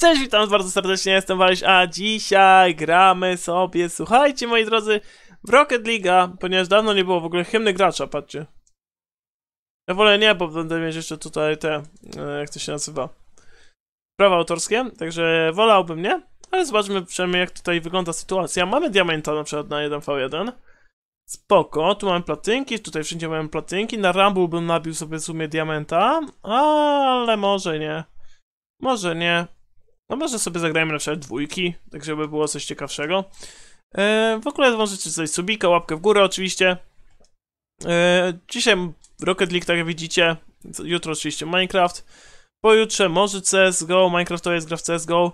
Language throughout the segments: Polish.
Cześć, witam bardzo serdecznie, jestem Waliś, a dzisiaj gramy sobie, słuchajcie moi drodzy, w Rocket League, ponieważ dawno nie było w ogóle hymny gracza, patrzcie. Ja wolę nie, bo będę mieć jeszcze tutaj te, e, jak to się nazywa, prawa autorskie, także wolałbym nie, ale zobaczmy przynajmniej jak tutaj wygląda sytuacja. Mamy diamenta na przykład na 1v1, spoko, tu mamy platynki, tutaj wszędzie mamy platynki, na Rumble bym nabił sobie w sumie diamenta, ale może nie. Może nie. No może sobie zagrajmy na przykład dwójki, tak żeby było coś ciekawszego. E, w ogóle możecie coś subika, łapkę w górę oczywiście. E, dzisiaj Rocket League, tak jak widzicie, jutro oczywiście Minecraft. Pojutrze może CSGO, Minecraft to jest gra w CSGO.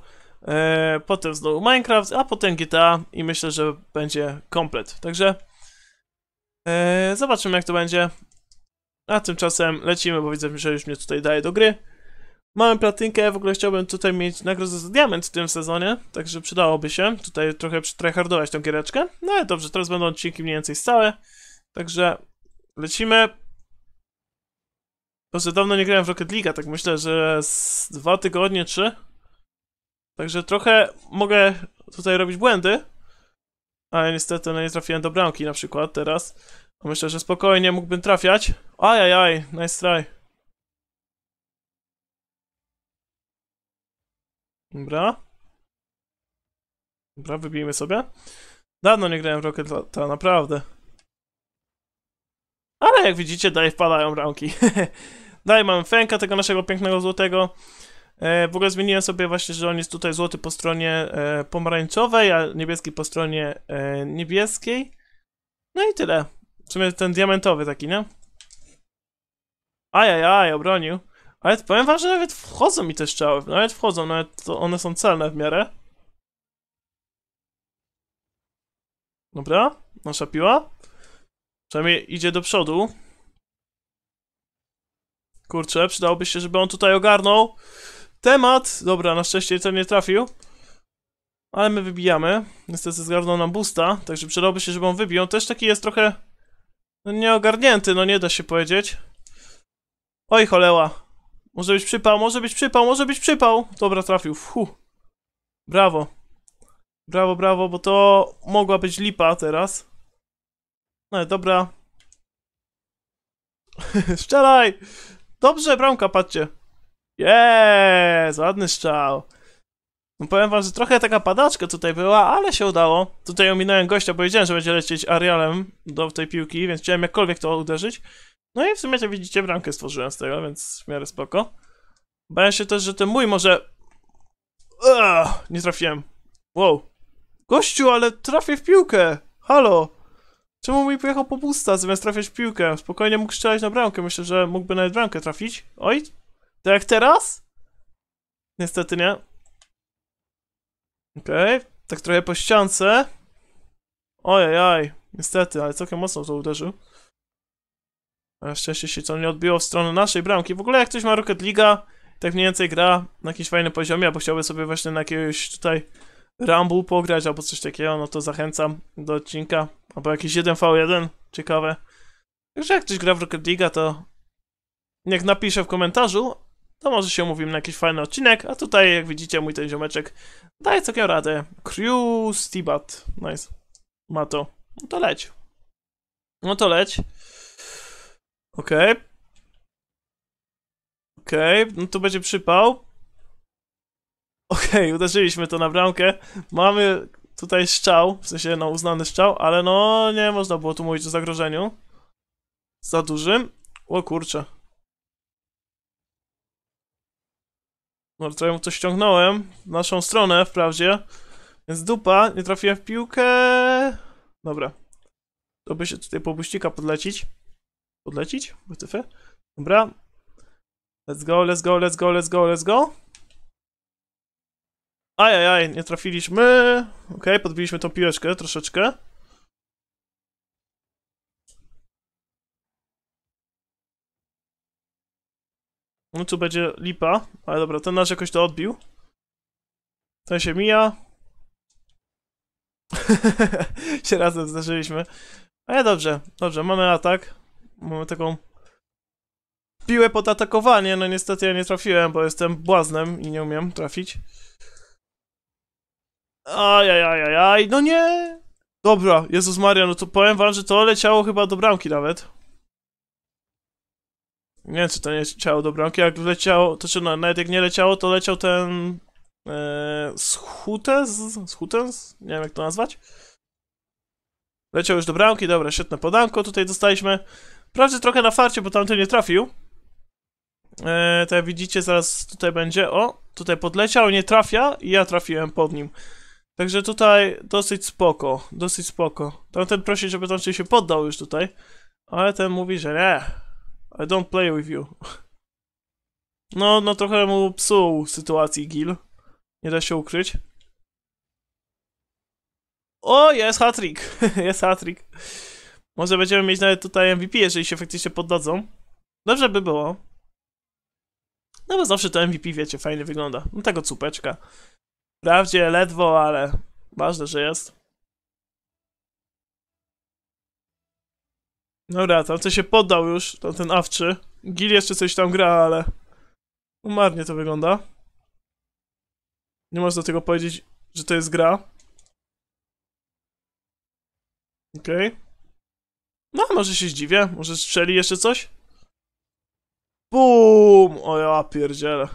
E, potem znowu Minecraft, a potem GTA i myślę, że będzie komplet. Także zobaczymy jak to będzie. A tymczasem lecimy, bo widzę, że już mnie tutaj daje do gry. Mamy platynkę, w ogóle chciałbym tutaj mieć nagrodę za diament w tym sezonie, także przydałoby się tutaj trochę tryhardować tą giereczkę. No ale dobrze, teraz będą odcinki mniej więcej stałe, także lecimy. Boże, dawno nie grałem w Rocket League, tak myślę, że z dwa tygodnie, trzy. Także trochę mogę tutaj robić błędy, ale niestety no nie trafiłem do bramki na przykład teraz. Myślę, że spokojnie mógłbym trafiać. Ajajaj, nice try. Dobra. Dobra, wybijmy sobie. Dawno nie grałem w to naprawdę. Ale jak widzicie, dalej wpadają ramki. dalej mamy Fenka, tego naszego pięknego złotego. E, w ogóle zmieniłem sobie właśnie, że on jest tutaj złoty po stronie e, pomarańczowej, a niebieski po stronie e, niebieskiej. No i tyle. W sumie ten diamentowy taki, nie? Ajajaj, obronił. Ale powiem wam, że nawet wchodzą mi te strzały, nawet wchodzą, nawet one są celne w miarę. Dobra, nasza piła. Przynajmniej idzie do przodu. Kurczę, przydałoby się, żeby on tutaj ogarnął temat. Dobra, na szczęście ten nie trafił. Ale my wybijamy. Niestety zgarnął nam busta, także przydałoby się, żeby on wybił. On też taki jest trochę no, nieogarnięty, no nie da się powiedzieć. Oj, choleła. Może być przypał, może być przypał, może być przypał. Dobra, trafił. Fuh. Brawo. Brawo, brawo, bo to mogła być lipa teraz. No dobra. Szczelaj! Dobrze, bramka, patrzcie. yes, ładny strzał. No powiem wam, że trochę taka padaczka tutaj była, ale się udało. Tutaj ominąłem gościa, bo wiedziałem, że będzie lecieć Arialem do tej piłki, więc chciałem jakkolwiek to uderzyć. No i w sumie, jak widzicie, bramkę stworzyłem z tego, więc w miarę spoko. Bałem się też, że ten mój może... Uch, nie trafiłem. Wow. Gościu, ale trafię w piłkę! Halo! Czemu mi pojechał po pusta, zamiast trafiać w piłkę? Spokojnie mógł strzelać na bramkę, myślę, że mógłby nawet bramkę trafić. Oj! Tak jak teraz? Niestety nie. Okej, okay. tak trochę po ściance. Ojej, niestety, ale całkiem mocno to uderzył. Na szczęście się to nie odbiło w stronę naszej bramki. W ogóle jak ktoś ma Rocket League, tak mniej więcej gra na jakimś fajnym poziomie, albo chciałby sobie właśnie na jakiegoś tutaj Rumble pograć, albo coś takiego, no to zachęcam do odcinka. Albo jakiś 1v1, ciekawe. Także jak ktoś gra w Rocket League, to jak napisze w komentarzu, to może się umówimy na jakiś fajny odcinek, a tutaj jak widzicie mój ten ziomeczek daje całkiem radę. Crew Stibat, nice. Ma to. No to leć. No to leć. Okej. Okay. Okej, okay. no tu będzie przypał. Okej, okay, uderzyliśmy to na bramkę. Mamy tutaj szczał, w sensie no uznany szczał, ale no nie można było tu mówić o zagrożeniu. Za dużym. O kurczę. No trochę mu to ściągnąłem w naszą stronę wprawdzie. Więc dupa, nie trafiłem w piłkę. Dobra. To by się tutaj po buścika podlecić podlecić? Wycyfy? Dobra. Let's go, let's go, let's go, let's go, let's go. Ajajaj, nie trafiliśmy. Ok, podbiliśmy tą piłeczkę troszeczkę. No tu będzie lipa, ale dobra, ten nasz jakoś to odbił. Ten się mija. się razem zdarzyliśmy. Ale dobrze, dobrze, mamy atak mamy taką piłę pod atakowanie. No niestety ja nie trafiłem, bo jestem błaznem i nie umiem trafić. Ajajajajaj, no nie! Dobra, Jezus Maria, no to powiem wam, że to leciało chyba do bramki nawet. Nie wiem, czy to nie leciało do bramki, jak leciało, to czy no, nawet jak nie leciało, to leciał ten... E, Schutes? Schutes? Nie wiem, jak to nazwać. Leciał już do bramki, dobra, świetne podanko tutaj dostaliśmy. Wprawdzie trochę na farcie, bo tamten nie trafił. Eee, tak jak widzicie, zaraz tutaj będzie. O, tutaj podleciał, nie trafia i ja trafiłem pod nim. Także tutaj dosyć spoko, dosyć spoko. Tamten prosi, żeby tamten się poddał już tutaj. Ale ten mówi, że nie. I don't play with you. No, no trochę mu psuł sytuacji Gil. Nie da się ukryć. O, jest hat-trick. jest hat-trick. Może będziemy mieć nawet tutaj MVP, jeżeli się faktycznie poddadzą. Dobrze by było. No bo zawsze to MVP, wiecie, fajnie wygląda. No tego cupeczka. Wprawdzie ledwo, ale ważne, że jest. Dobra, tam co się poddał już, to ten awczy. Gil jeszcze coś tam gra, ale... Umarnie to wygląda. Nie można tego powiedzieć, że to jest gra. Okej. Okay. No, może się zdziwię. Może strzeli jeszcze coś? Bum! O ja pierdzielę.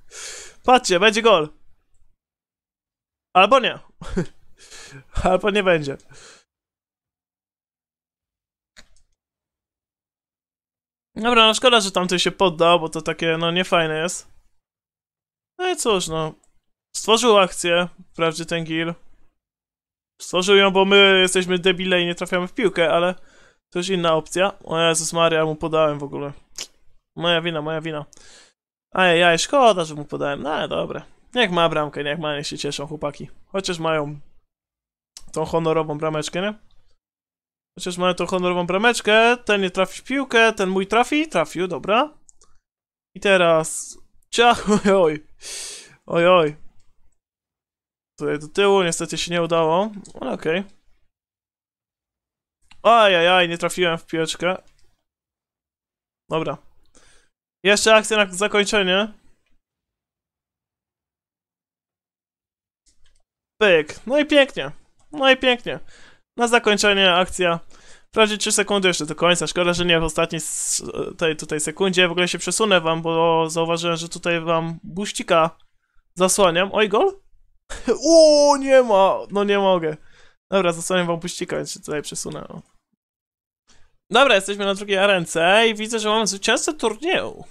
Patrzcie, będzie gol. Albo nie. Albo nie będzie. Dobra, no szkoda, że tamtej się poddał, bo to takie, no, niefajne jest. No i cóż, no. Stworzył akcję, wprawdzie ten Gil. Stworzył ją, bo my jesteśmy debile i nie trafiamy w piłkę, ale... Coś inna opcja? O Jezus Maria, mu podałem w ogóle. Moja wina, moja wina. Ajajaj, szkoda, że mu podałem. No, ale dobra. Niech ma bramkę, niech ma, niech się cieszą chłopaki. Chociaż mają tą honorową brameczkę, nie? Chociaż mają tą honorową brameczkę, ten nie trafi w piłkę, ten mój trafi, trafił, dobra. I teraz... Ciao, oj, oj. Oj, oj. Tutaj do tyłu, niestety się nie udało, okej. Okay. Ajajaj, nie trafiłem w piłeczkę. Dobra. Jeszcze akcja na zakończenie. Pyk. No i pięknie. No i pięknie. Na zakończenie akcja. Wprawdzie 3 sekundy jeszcze do końca. Szkoda, że nie w ostatniej tej, tutaj sekundzie. W ogóle się przesunę wam, bo zauważyłem, że tutaj wam buścika zasłaniam. Oj, gol? O nie ma. No nie mogę. Dobra, zostawiam wam puścika, więc się tutaj przesunę. Dobra, jesteśmy na drugiej arence i widzę, że mamy zwycięzcę turnieju.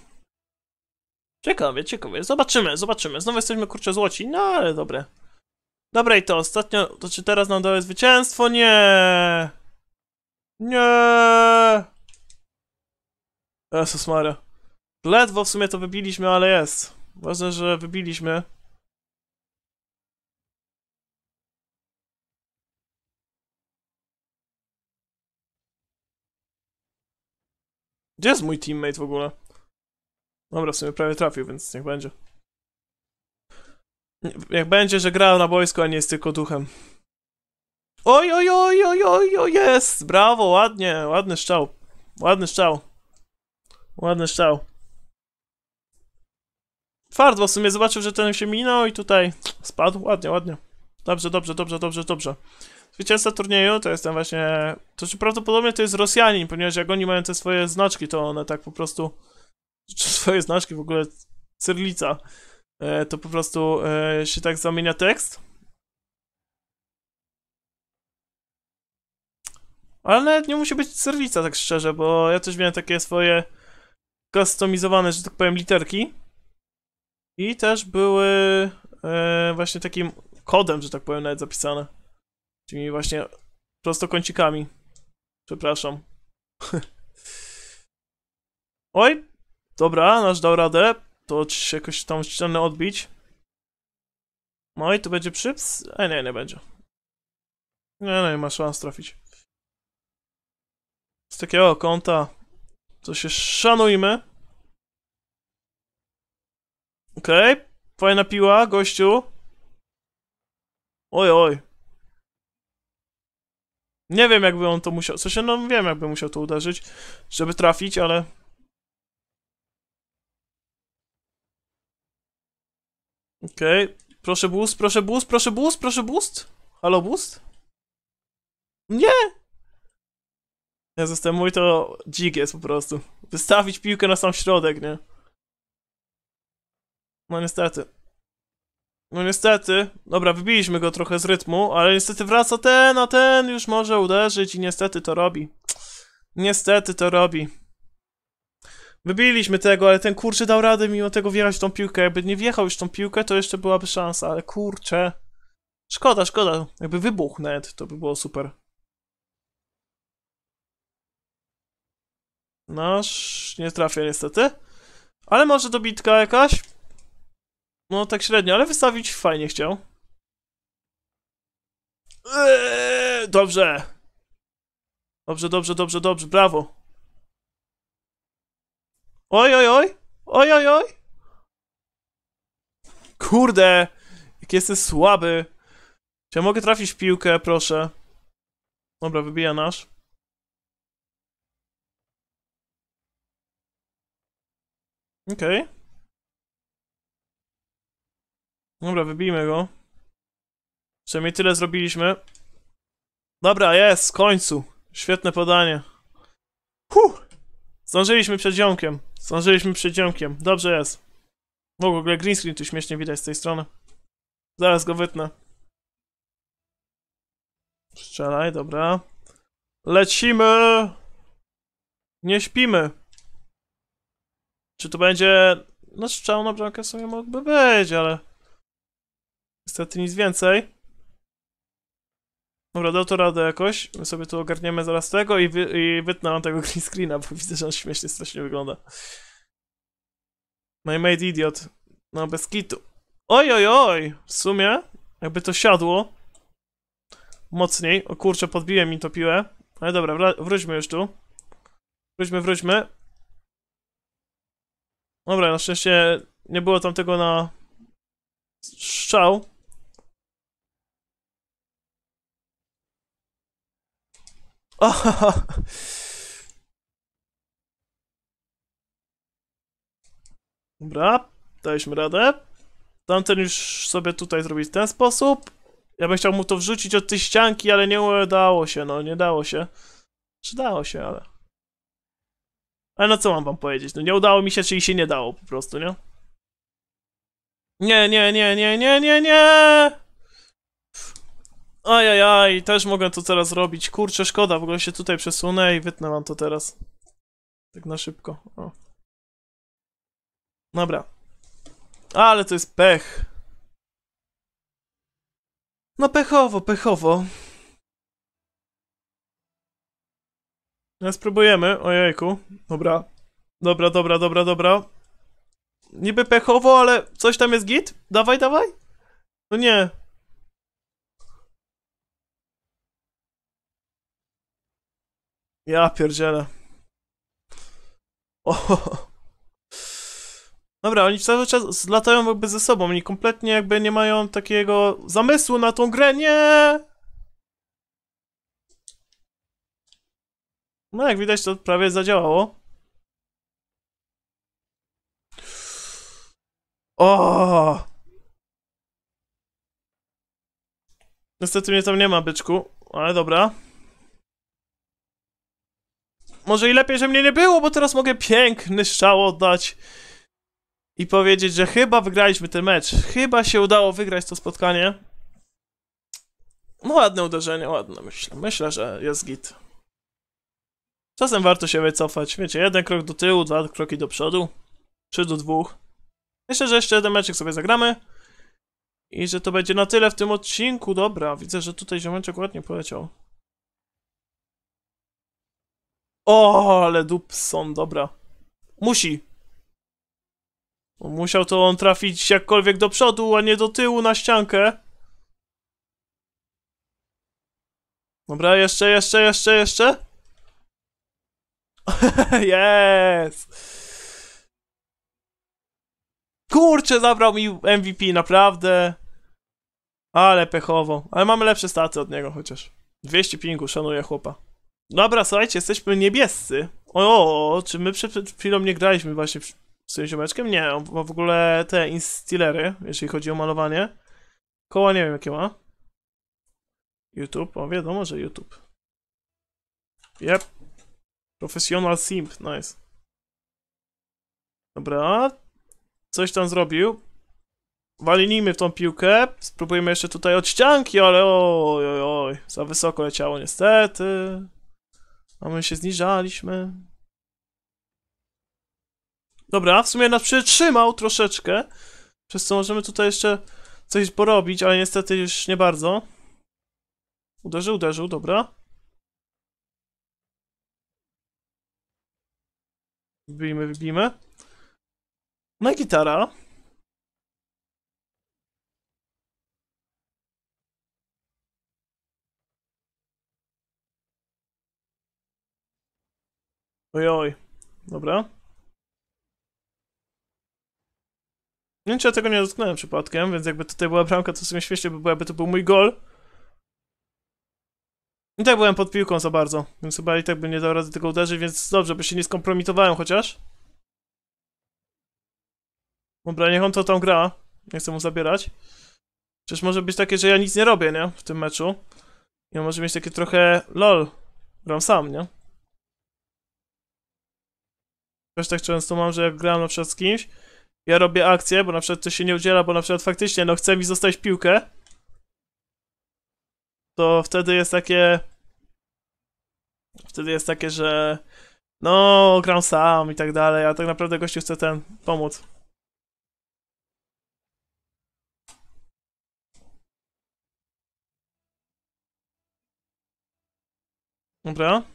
Ciekawie, ciekawie. Zobaczymy, zobaczymy. Znowu jesteśmy, kurczę, złoci. No, ale dobre. Dobra i to ostatnio, to czy teraz nam daje zwycięstwo? Nie! Nie! Jezus Maria. Ledwo w sumie to wybiliśmy, ale jest. Ważne, że wybiliśmy. Gdzie jest mój teammate w ogóle? Dobra, w sumie prawie trafił, więc niech będzie. Jak będzie, że grał na boisku, a nie jest tylko duchem. Oj, oj, oj, oj, oj, oj, jest! Brawo, ładnie, ładny szczał. Ładny szczał. Ładny szczał. Fart, bo w sumie zobaczył, że ten się minął i tutaj spadł. Ładnie, ładnie. Dobrze, dobrze, dobrze, dobrze, dobrze zwycięzca turnieju to jest ten właśnie. To czy prawdopodobnie to jest Rosjanin, ponieważ jak oni mają te swoje znaczki, to one tak po prostu. Czy swoje znaczki w ogóle cyrlica. E, to po prostu e, się tak zamienia tekst. Ale nawet nie musi być cyrlica, tak szczerze, bo ja też miałem takie swoje customizowane, że tak powiem, literki. I też były e, właśnie takim kodem, że tak powiem, nawet zapisane. Tymi właśnie prostokącikami. Przepraszam. Oj, dobra, nasz dał radę. To jakoś tam ścianę odbić. No i tu będzie przyps? E, nie, nie będzie. Nie, nie, no ma szans trafić. Z takiego kąta to się szanujmy. Okej, okay. fajna piła, gościu. Oj, oj. Nie wiem, jakby on to musiał. Co się, no wiem, jakby musiał to uderzyć, żeby trafić, ale. Okej. Okay. Proszę boost, proszę boost, proszę boost, proszę boost. Halo boost? Nie! ja ten mój to dzik jest po prostu. Wystawić piłkę na sam środek, nie? No niestety. No niestety, dobra, wybiliśmy go trochę z rytmu, ale niestety wraca ten, a ten już może uderzyć i niestety to robi. Niestety to robi. Wybiliśmy tego, ale ten kurczę dał radę mimo tego wjechać w tą piłkę. Jakby nie wjechał już w tą piłkę, to jeszcze byłaby szansa, ale kurczę. Szkoda, szkoda. Jakby wybuchł net, to by było super. Nasz nie trafia niestety. Ale może dobitka jakaś? No tak średnio, ale wystawić fajnie chciał. Eee, dobrze. Dobrze, dobrze, dobrze, dobrze, brawo. Oj, oj, oj. Oj, oj, oj. Kurde, jak jestem słaby. Czy ja mogę trafić w piłkę, proszę? Dobra, wybija nasz. Okej. Okay. Dobra, wybijmy go. Przynajmniej tyle zrobiliśmy. Dobra, jest, w końcu. Świetne podanie. Huh! Zdążyliśmy przed ziomkiem. Zdążyliśmy przed ziomkiem. Dobrze jest. W ogóle green screen tu śmiesznie widać z tej strony. Zaraz go wytnę. Strzelaj, dobra. Lecimy! Nie śpimy. Czy to będzie... No strzał na bramkę sobie mógłby być, ale... Niestety nic więcej. Dobra, dał to radę jakoś. My sobie tu ogarniemy zaraz tego i, wy, i wytnę tego green screena, bo widzę, że on śmiesznie strasznie wygląda. My no made idiot. No, bez kitu. Oj, oj, oj! W sumie, jakby to siadło mocniej. O kurczę, podbiłem mi to piłę. Ale dobra, wróćmy już tu. Wróćmy, wróćmy. Dobra, na szczęście nie było tam tego na strzał. Oh. Dobra, daliśmy radę. Tamten już sobie tutaj zrobić w ten sposób. Ja bym chciał mu to wrzucić od tej ścianki, ale nie udało się, no, nie dało się. Czy dało się, ale... Ale no co mam wam powiedzieć, no nie udało mi się, czyli się nie dało po prostu, nie? Nie, nie, nie, nie, nie, nie, nie! Ajajaj, też mogę to teraz robić. Kurczę, szkoda, w ogóle się tutaj przesunę i wytnę wam to teraz. Tak na szybko. O. Dobra. Ale to jest pech. No pechowo, pechowo. No spróbujemy, ojejku. Dobra. Dobra, dobra, dobra, dobra. Niby pechowo, ale coś tam jest git? Dawaj, dawaj. No nie, Ja pierdzielę. Oho. Dobra, oni cały czas latają jakby ze sobą, oni kompletnie jakby nie mają takiego zamysłu na tą grę, nie! No jak widać to prawie zadziałało. O! Niestety mnie tam nie ma, byczku, ale dobra może i lepiej, że mnie nie było, bo teraz mogę piękny strzał oddać i powiedzieć, że chyba wygraliśmy ten mecz. Chyba się udało wygrać to spotkanie. No ładne uderzenie, ładne myślę. Myślę, że jest git. Czasem warto się wycofać. Wiecie, jeden krok do tyłu, dwa kroki do przodu. Trzy do dwóch. Myślę, że jeszcze jeden meczek sobie zagramy. I że to będzie na tyle w tym odcinku. Dobra, widzę, że tutaj ziomeczek ładnie poleciał. O, ale dupson, dobra. Musi. Musiał to on trafić jakkolwiek do przodu, a nie do tyłu na ściankę. Dobra, jeszcze, jeszcze, jeszcze, jeszcze. Jest! Kurczę, zabrał mi MVP, naprawdę. Ale pechowo. Ale mamy lepsze staty od niego chociaż. 200 pingu, szanuję chłopa. Dobra, słuchajcie, jesteśmy niebiescy. O, czy my przed, przed chwilą nie graliśmy właśnie z tym ziomeczkiem? Nie, bo ma w ogóle te instillery, jeśli chodzi o malowanie. Koła nie wiem jakie ma. YouTube, o wiadomo, że YouTube. Yep. Professional simp, nice. Dobra. Coś tam zrobił. Walinijmy w tą piłkę. Spróbujemy jeszcze tutaj od ścianki, ale oj, oj, oj. Za wysoko leciało niestety. A my się zniżaliśmy. Dobra, w sumie nas przytrzymał troszeczkę. Przez co możemy tutaj jeszcze coś porobić, ale niestety już nie bardzo. Uderzył, uderzył, dobra. Wybijmy, wybijmy. No i gitara. Ojoj. Dobra. Nie tego nie dotknąłem przypadkiem, więc jakby tutaj była bramka, to w sumie świetnie by byłaby, to był mój gol. I tak byłem pod piłką za bardzo, więc chyba i tak bym nie dał rady tego uderzyć, więc dobrze, by się nie skompromitowałem chociaż. Dobra, niech on to tam gra. Nie chcę mu zabierać. Przecież może być takie, że ja nic nie robię, nie? W tym meczu. I on może mieć takie trochę lol. Gram sam, nie? Też tak często mam, że jak gram na przykład z kimś, ja robię akcję, bo na przykład to się nie udziela, bo na przykład faktycznie, no chce mi zostać piłkę, to wtedy jest takie... Wtedy jest takie, że no, gram sam i tak dalej, a tak naprawdę gościu chce ten pomóc. Dobra.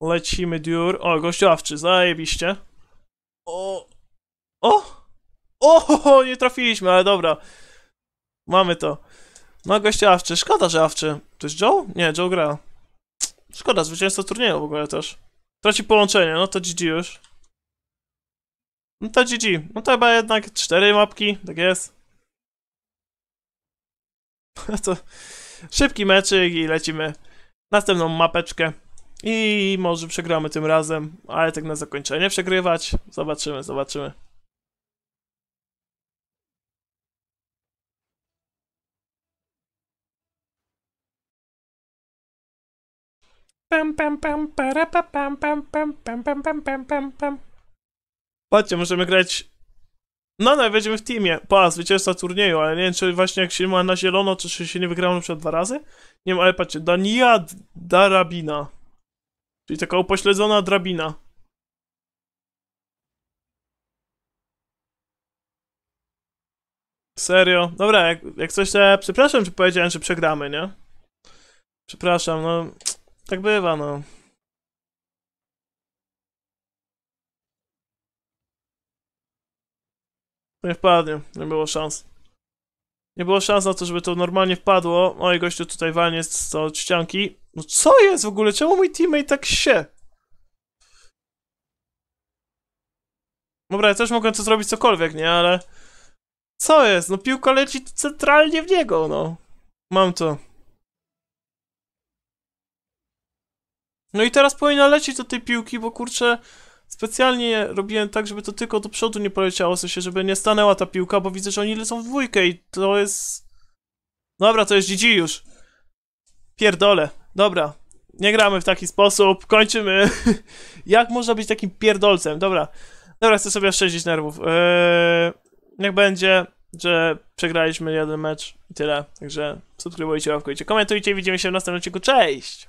Lecimy diur. O, gościowczy, zajebiście. O! O! O, ho, ho, nie trafiliśmy, ale dobra. Mamy to. No, gościowczy. Szkoda, że awczy. To jest Joe? Nie, Joe gra. Szkoda, zwycięstwo turnieju w ogóle też. Traci połączenie, no to GG już. No to GG. No to chyba jednak cztery mapki, tak jest. to szybki meczyk i lecimy następną mapeczkę. I może przegramy tym razem, ale tak na zakończenie przegrywać. Zobaczymy, zobaczymy. Pam, pam, pam, para, pam, pam, pam, pam, pam, pam, pam, pam, pam. Patrzcie, możemy grać... No, no, będziemy w teamie. Pas, zwycięzca turnieju, ale nie wiem, czy właśnie jak się ma na zielono, czy się nie wygrało na przykład dwa razy. Nie wiem, ale patrzcie, Dania Darabina. Czyli taka upośledzona drabina. Serio? Dobra, jak, jak coś, te, przepraszam, że powiedziałem, że przegramy, nie? Przepraszam, no... Tak bywa, no. Nie wpadnie, nie było szans. Nie było szans na to, żeby to normalnie wpadło. Oj, gościu tutaj walnie z to od ścianki. No co jest w ogóle? Czemu mój teammate tak się? Dobra, ja też mogę coś zrobić cokolwiek, nie? Ale... Co jest? No piłka leci centralnie w niego, no. Mam to. No i teraz powinna lecieć do tej piłki, bo kurczę specjalnie robiłem tak, żeby to tylko do przodu nie poleciało, w sensie, żeby nie stanęła ta piłka, bo widzę, że oni lecą w dwójkę i to jest... Dobra, to jest GG już. Pierdole. Dobra. Nie gramy w taki sposób, kończymy. Jak można być takim pierdolcem? Dobra. Dobra, chcę sobie oszczędzić nerwów. Eee, niech będzie, że przegraliśmy jeden mecz i tyle. Także subskrybujcie, łapkujcie, komentujcie widzimy się w następnym odcinku. Cześć!